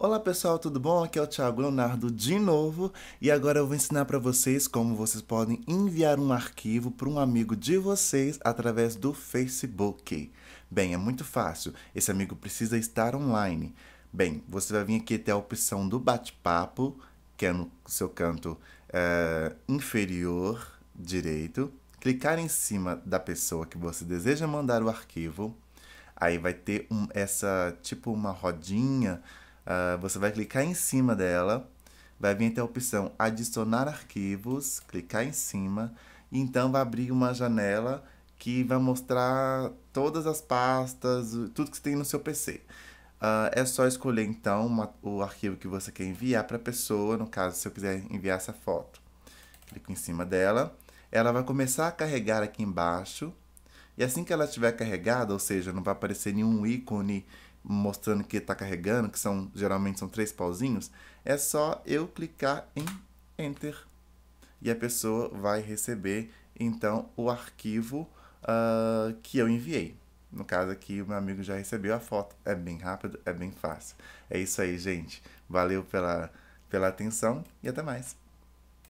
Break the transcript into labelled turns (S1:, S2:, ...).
S1: Olá pessoal, tudo bom? Aqui é o Thiago Leonardo de novo e agora eu vou ensinar para vocês como vocês podem enviar um arquivo para um amigo de vocês através do Facebook. Bem, é muito fácil, esse amigo precisa estar online. Bem, você vai vir aqui até a opção do bate-papo, que é no seu canto é, inferior direito, clicar em cima da pessoa que você deseja mandar o arquivo, aí vai ter um, essa tipo uma rodinha Uh, você vai clicar em cima dela, vai vir até a opção adicionar arquivos, clicar em cima, e então vai abrir uma janela que vai mostrar todas as pastas, tudo que você tem no seu PC. Uh, ah, é só escolher então uma, o arquivo que você quer enviar para a pessoa, no caso, se eu quiser enviar essa foto. Clico em cima dela, ela vai começar a carregar aqui embaixo, e assim que ela estiver carregada, ou seja, não vai aparecer nenhum ícone mostrando que está carregando, que são geralmente são três pauzinhos, é só eu clicar em Enter e a pessoa vai receber então o arquivo uh, que eu enviei. No caso aqui, o meu amigo já recebeu a foto. É bem rápido, é bem fácil. É isso aí, gente. Valeu pela, pela atenção e até mais.